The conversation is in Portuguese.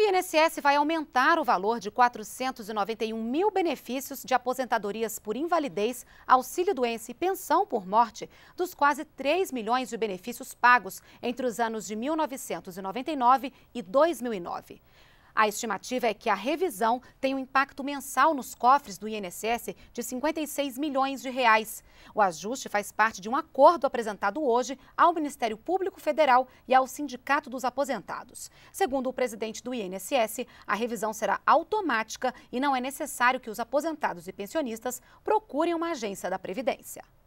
O INSS vai aumentar o valor de 491 mil benefícios de aposentadorias por invalidez, auxílio-doença e pensão por morte dos quase 3 milhões de benefícios pagos entre os anos de 1999 e 2009. A estimativa é que a revisão tem um impacto mensal nos cofres do INSS de 56 milhões de reais. O ajuste faz parte de um acordo apresentado hoje ao Ministério Público Federal e ao Sindicato dos Aposentados. Segundo o presidente do INSS, a revisão será automática e não é necessário que os aposentados e pensionistas procurem uma agência da Previdência.